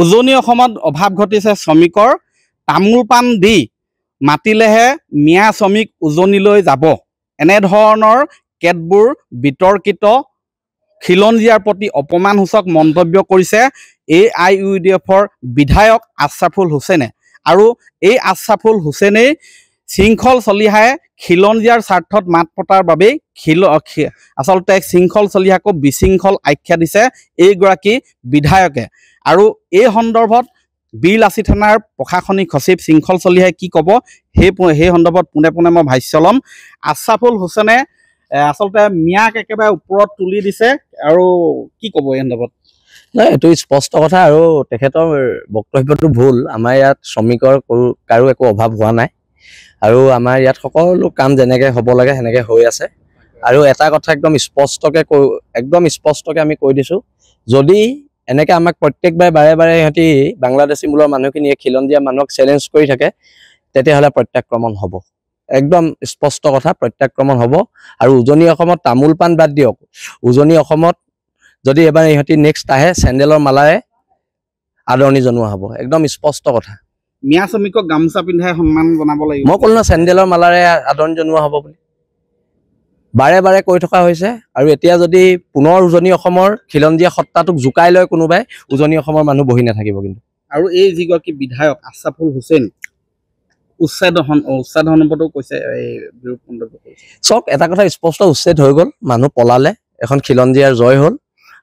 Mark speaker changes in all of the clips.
Speaker 1: উজনি অসমত অভাৱ ঘটিছে শ্ৰমিকৰ তামোল পাণ দি মাতিলেহে মিয়া শ্ৰমিক উজনিলৈ যাব এনেধৰণৰ কেতবোৰ বিতৰ্কিত খিলঞ্জীয়াৰ প্ৰতি অপমানসূচক মন্তব্য কৰিছে এ আই ইউ ডি এফৰ বিধায়ক আশ্ৰাফুল হুছেইনে আৰু এই আশ্ৰাফুল হুছেইনেই শৃংখল চলিহাই খিলঞ্জীয়াৰ স্বাৰ্থত মাত পতাৰ বাবেই খিল আচলতে শৃংখল চলিহাকো বিশৃংখল আখ্যা দিছে এইগৰাকী বিধায়কে আৰু এই সন্দৰ্ভত বীৰলাচি থানাৰ প্ৰশাসনিক সচিব শৃংখল চলিহাই কি ক'ব সেই সেই সন্দৰ্ভত পোনে পোনে মই ভাষ্য ল'ম আশ্ৰাফুল হোছেনে আচলতে ম্যাক একেবাৰে ওপৰত তুলি দিছে আৰু কি ক'ব এই সন্দৰ্ভত
Speaker 2: নাই এইটো স্পষ্ট কথা আৰু তেখেতৰ বক্তব্যটো ভুল আমাৰ ইয়াত শ্ৰমিকৰ কাৰো একো অভাৱ হোৱা নাই আৰু আমাৰ ইয়াত সকলো কাম যেনেকৈ হ'ব লাগে সেনেকৈ হৈ আছে আৰু এটা কথা একদম স্পষ্টকৈ কৈ একদম স্পষ্টকৈ আমি কৈ দিছোঁ যদি এনেকৈ আমাক প্ৰত্যেকবাৰে বাৰে বাৰে সিহঁতি বাংলাদেশী মূলৰ মানুহখিনিয়ে খিলঞ্জীয়া মানুহক চেলেঞ্জ কৰি থাকে তেতিয়াহ'লে প্ৰত্যাক্ৰমণ হ'ব একদম স্পষ্ট কথা প্ৰত্যাক্ৰমণ হ'ব আৰু উজনি অসমত তামোল পাণ বাদ দিয়ক উজনি অসমত যদি এবাৰ ইহঁতি নেক্সট আহে চেণ্ডেলৰ মালাৰে আদৰণি জনোৱা হ'ব একদম স্পষ্ট কথা
Speaker 1: মিয়া শ্ৰমিকক গামোচা পিন্ধাই সন্মান জনাব লাগিব মই কলো চেণ্ডেলৰ মালাৰে আদৰণি জনোৱা হ'ব বুলি
Speaker 2: বাৰে বাৰে কৈ থকা হৈছে আৰু এতিয়া যদি পুনৰ উজনি অসমৰ খিলঞ্জীয়া সত্তাটোক জোকাই লৈ কোনোবাই উজনি অসমৰ মানুহ বহি নাথাকিব কিন্তু
Speaker 1: আৰু এই যিগৰাকী বিধায়ক আশ্ৰাফুল হুছেইন উচ্চাদন উচ্চাদন কৈছে
Speaker 2: চক এটা কথা স্পষ্ট উচ্ছেদ হৈ গ'ল মানুহ পলালে এখন খিলঞ্জীয়াৰ জয় হ'ল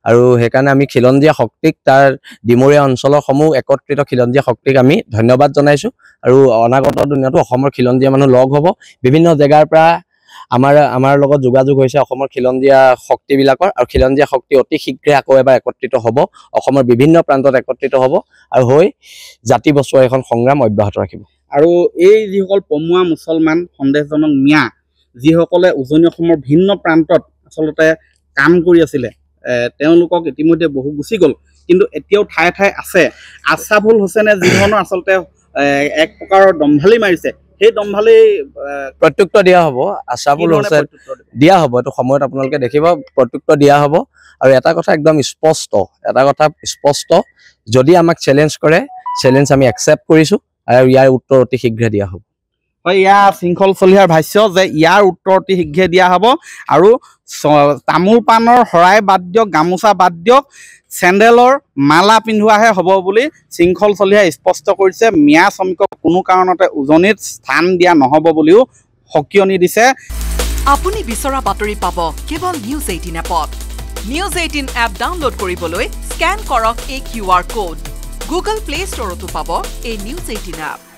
Speaker 2: আৰু সেইকাৰণে আমি খিলঞ্জীয়া শক্তিক তাৰ ডিমৰীয়া অঞ্চলৰ সমূহ একত্ৰিত খিলঞ্জীয়া শক্তিক আমি ধন্যবাদ জনাইছোঁ আৰু অনাগত দিনতো অসমৰ খিলঞ্জীয়া মানুহ লগ হ'ব বিভিন্ন জেগাৰ পৰা আমাৰ আমাৰ লগত যোগাযোগ হৈছে অসমৰ খিলঞ্জীয়া শক্তিবিলাকৰ আৰু খিলঞ্জীয়া শক্তি অতি শীঘ্ৰে আকৌ এবাৰ একত্ৰিত হ'ব অসমৰ বিভিন্ন প্ৰান্তত একত্ৰিত হ'ব আৰু হৈ জাতি বচোৱাৰ এখন সংগ্ৰাম অব্যাহত ৰাখিব
Speaker 1: আৰু এই যিসকল পমুৱা মুছলমান সন্দেহজনক মিয়া যিসকলে উজনি অসমৰ ভিন্ন প্ৰান্তত আচলতে কাম কৰি আছিলে তেওঁলোকক ইতিমধ্যে বহু গুচি গ'ল কিন্তু এতিয়াও ঠায়ে ঠায়ে আছে আশ্ৰাফুল হোসেনে যিধৰণৰ আচলতে এক প্ৰকাৰৰ দম্ভালি মাৰিছে সেই দম্ভালি প্ৰত্যুত্তৰ দিয়া হ'ব ভুল হোসেন দিয়া হ'ব এইটো সময়ত আপোনালোকে দেখিব
Speaker 2: প্ৰত্যুত্তৰ দিয়া হ'ব আৰু এটা কথা একদম স্পষ্ট এটা কথা স্পষ্ট যদি আমাক চেলেঞ্জ কৰে চেলেঞ্জ আমি একচেপ্ট কৰিছোঁ আৰু ইয়াৰ উত্তৰ অতি শীঘ্ৰে দিয়া হ'ব
Speaker 1: হয় ইয়াৰ শৃংখল চলিহাৰ ভাষ্য যে ইয়াৰ উত্তৰ অতি শীঘ্ৰে দিয়া হ'ব আৰু তামোল পাণৰ শৰাই বাদ দিয়ক গামোচা বাদ দিয়ক চেণ্ডেলৰ মালা পিন্ধোৱাহে হ'ব বুলি শৃংখল চলিহাই স্পষ্ট কৰিছে মিয়া শ্ৰমিকক কোনো কাৰণতে উজনিত স্থান দিয়া নহ'ব বুলিও সকিয়নি দিছে আপুনি বিচৰা বাতৰি পাব কেৱল নিউজ এইটিন এপত নিউজ এইটিন এপ ডাউনলোড কৰিবলৈ স্কেন কৰক এই Q R code Google play ষ্টৰতো পাব এই নিউজ এইটিন এপ